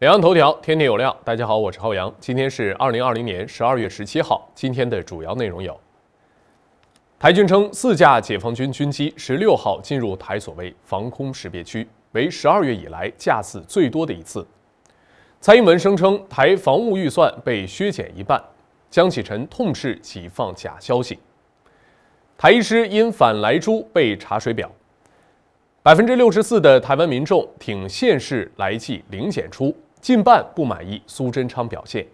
两岸头条，天天有料。大家好，我是浩洋。今天是二零二零年十二月十七号。今天的主要内容有：台军称四架解放军军机十六号进入台所谓防空识别区，为十二月以来架次最多的一次。蔡英文声称台防务预算被削减一半。江启臣痛斥其放假消息。台医师因反来猪被查水表。百分之六十四的台湾民众挺县市来计零检出。近半不满意苏贞昌表现。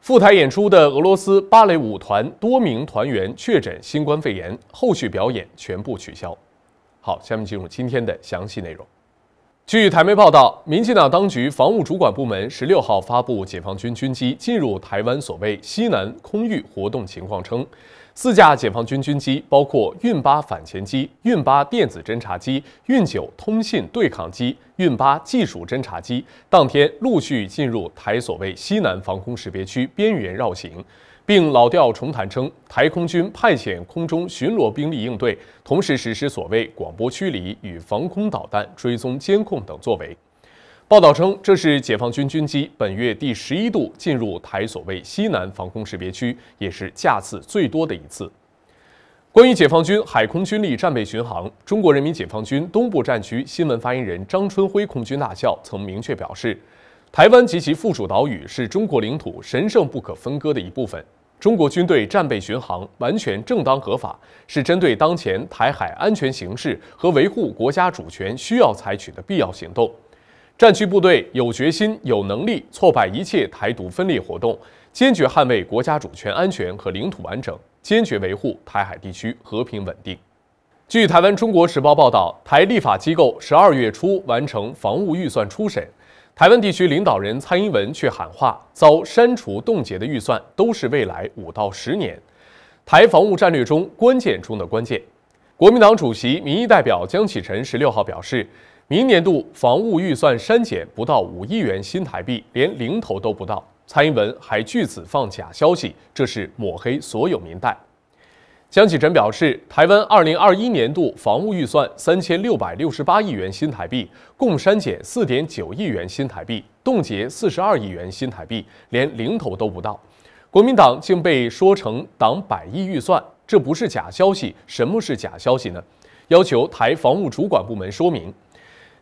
赴台演出的俄罗斯芭蕾舞团多名团员确诊新冠肺炎，后续表演全部取消。好，下面进入今天的详细内容。据台媒报道，民进党当局防务主管部门十六号发布解放军军机进入台湾所谓西南空域活动情况称。四架解放军军机，包括运八反潜机、运八电子侦察机、运九通信对抗机、运八技术侦察机，当天陆续进入台所谓西南防空识别区边缘绕行，并老调重弹称台空军派遣空中巡逻兵力应对，同时实施所谓广播驱离与防空导弹追踪监控等作为。报道称，这是解放军军机本月第十一度进入台所谓西南防空识别区，也是架次最多的一次。关于解放军海空军力战备巡航，中国人民解放军东部战区新闻发言人张春晖空军大校曾明确表示：“台湾及其附属岛屿是中国领土神圣不可分割的一部分。中国军队战备巡航完全正当合法，是针对当前台海安全形势和维护国家主权需要采取的必要行动。”战区部队有决心、有能力挫败一切台独分裂活动，坚决捍卫国家主权安全和领土完整，坚决维护台海地区和平稳定。据台湾《中国时报》报道，台立法机构十二月初完成防务预算初审，台湾地区领导人蔡英文却喊话，遭删除冻结的预算都是未来五到十年台防务战略中关键中的关键。国民党主席、民意代表江启臣十六号表示。明年度防务预算删减不到五亿元新台币，连零头都不到。蔡英文还据此放假消息，这是抹黑所有民代。江启臣表示，台湾二零二一年度防务预算三千六百六十八亿元新台币，共删减四点九亿元新台币，冻结四十二亿元新台币，连零头都不到。国民党竟被说成党百亿预算，这不是假消息？什么是假消息呢？要求台防务主管部门说明。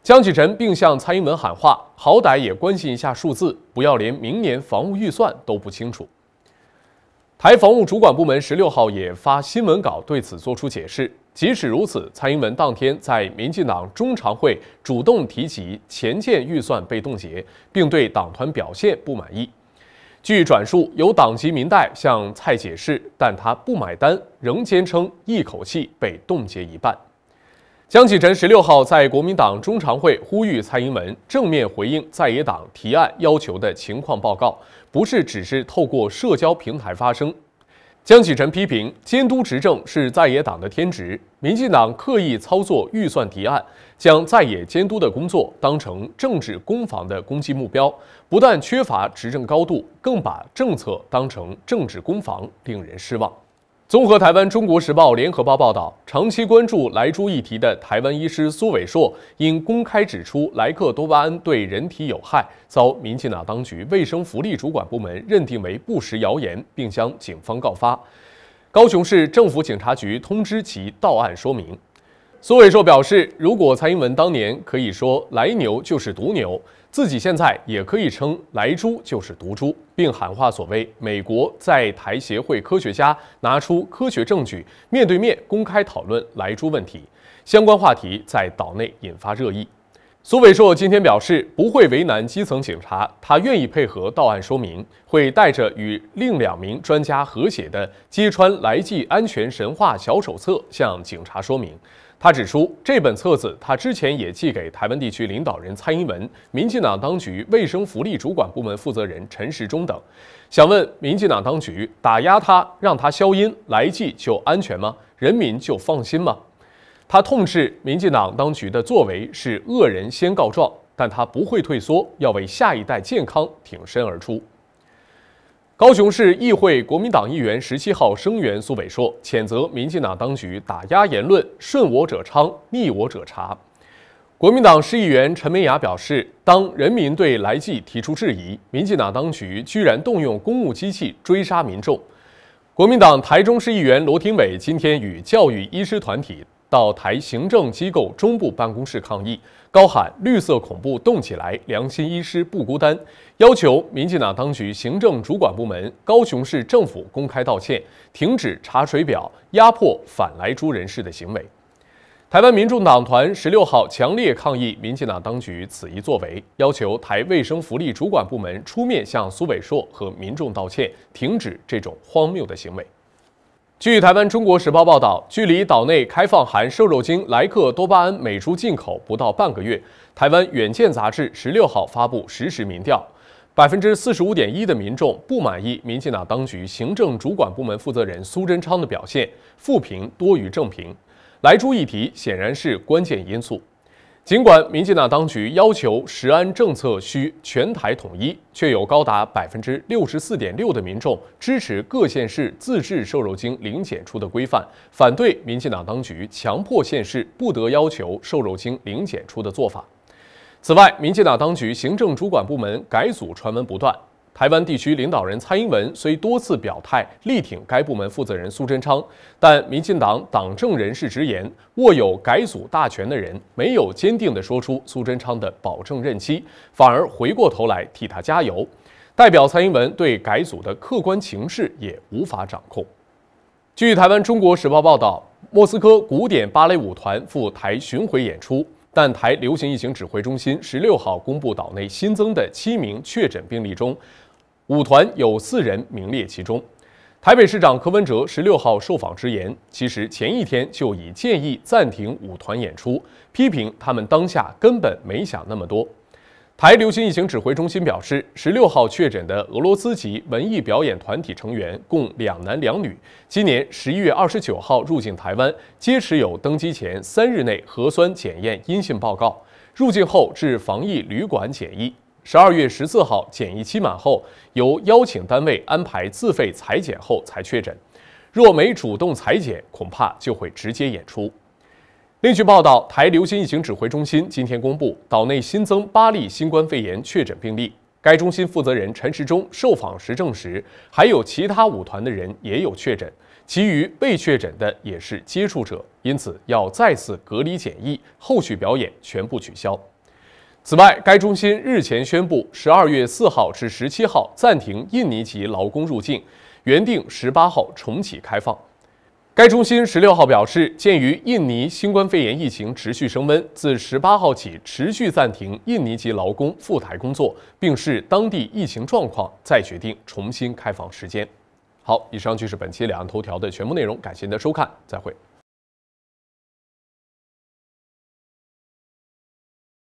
江启臣并向蔡英文喊话：“好歹也关心一下数字，不要连明年防务预算都不清楚。”台防务主管部门十六号也发新闻稿对此作出解释。即使如此，蔡英文当天在民进党中常会主动提及前建预算被冻结，并对党团表现不满意。据转述，有党籍民代向蔡解释，但他不买单，仍坚称一口气被冻结一半。江启臣十六号在国民党中常会呼吁蔡英文正面回应在野党提案要求的情况报告，不是只是透过社交平台发声。江启臣批评监督执政是在野党的天职，民进党刻意操作预算提案，将在野监督的工作当成政治攻防的攻击目标，不但缺乏执政高度，更把政策当成政治攻防，令人失望。综合台湾《中国时报》、联合报报道，长期关注莱猪议题的台湾医师苏伟硕，因公开指出莱克多巴胺对人体有害，遭民进党当局卫生福利主管部门认定为不实谣言，并将警方告发。高雄市政府警察局通知其到案说明。苏伟硕表示，如果蔡英文当年可以说莱牛就是毒牛。自己现在也可以称莱猪就是毒猪，并喊话所谓美国在台协会科学家拿出科学证据，面对面公开讨论莱猪问题。相关话题在岛内引发热议。苏伟硕今天表示不会为难基层警察，他愿意配合到案说明，会带着与另两名专家合写的《揭穿莱济安全神话小手册》向警察说明。他指出，这本册子他之前也寄给台湾地区领导人蔡英文、民进党当局卫生福利主管部门负责人陈时中等。想问民进党当局打压他，让他消音来寄就安全吗？人民就放心吗？他痛斥民进党当局的作为是恶人先告状，但他不会退缩，要为下一代健康挺身而出。高雄市议会国民党议员十七号声援苏北硕，谴责民进党当局打压言论，顺我者昌，逆我者查。国民党市议员陈美雅表示，当人民对来济提出质疑，民进党当局居然动用公务机器追杀民众。国民党台中市议员罗廷伟今天与教育医师团体。到台行政机构中部办公室抗议，高喊“绿色恐怖动起来，良心医师不孤单”，要求民进党当局行政主管部门高雄市政府公开道歉，停止查水表压迫反来猪人士的行为。台湾民众党团十六号强烈抗议民进党当局此一作为，要求台卫生福利主管部门出面向苏伟硕和民众道歉，停止这种荒谬的行为。据台湾《中国时报》报道，距离岛内开放含瘦肉精、莱克多巴胺美猪进口不到半个月，台湾远见杂志十六号发布实时民调，百分之四十五点一的民众不满意民进党当局行政主管部门负责人苏贞昌的表现，负评多于正评，莱猪议题显然是关键因素。尽管民进党当局要求食安政策需全台统一，却有高达百分之六十四点六的民众支持各县市自制瘦肉精零检出的规范，反对民进党当局强迫县市不得要求瘦肉精零检出的做法。此外，民进党当局行政主管部门改组传闻不断。台湾地区领导人蔡英文虽多次表态力挺该部门负责人苏贞昌，但民进党党政人士直言，握有改组大权的人没有坚定地说出苏贞昌的保证任期，反而回过头来替他加油。代表蔡英文对改组的客观情势也无法掌控。据台湾《中国时报》报道，莫斯科古典芭蕾舞团赴台巡回演出，但台流行疫情指挥中心十六号公布岛内新增的七名确诊病例中。五团有四人名列其中。台北市长柯文哲十六号受访直言，其实前一天就已建议暂停五团演出，批评他们当下根本没想那么多。台流行疫情指挥中心表示，十六号确诊的俄罗斯籍文艺表演团体成员共两男两女，今年十一月二十九号入境台湾，皆持有登机前三日内核酸检验阴性报告，入境后至防疫旅馆检疫。十二月十四号检疫期满后，由邀请单位安排自费裁剪后才确诊。若没主动裁剪，恐怕就会直接演出。另据报道，台流行疫情指挥中心今天公布，岛内新增八例新冠肺炎确诊病例。该中心负责人陈时中受访时证实，还有其他舞团的人也有确诊，其余被确诊的也是接触者，因此要再次隔离检疫，后续表演全部取消。此外，该中心日前宣布，十二月四号至十七号暂停印尼籍劳工入境，原定十八号重启开放。该中心十六号表示，鉴于印尼新冠肺炎疫情持续升温，自十八号起持续暂停印尼籍劳工赴台工作，并视当地疫情状况再决定重新开放时间。好，以上就是本期《两岸头条》的全部内容，感谢您的收看，再会。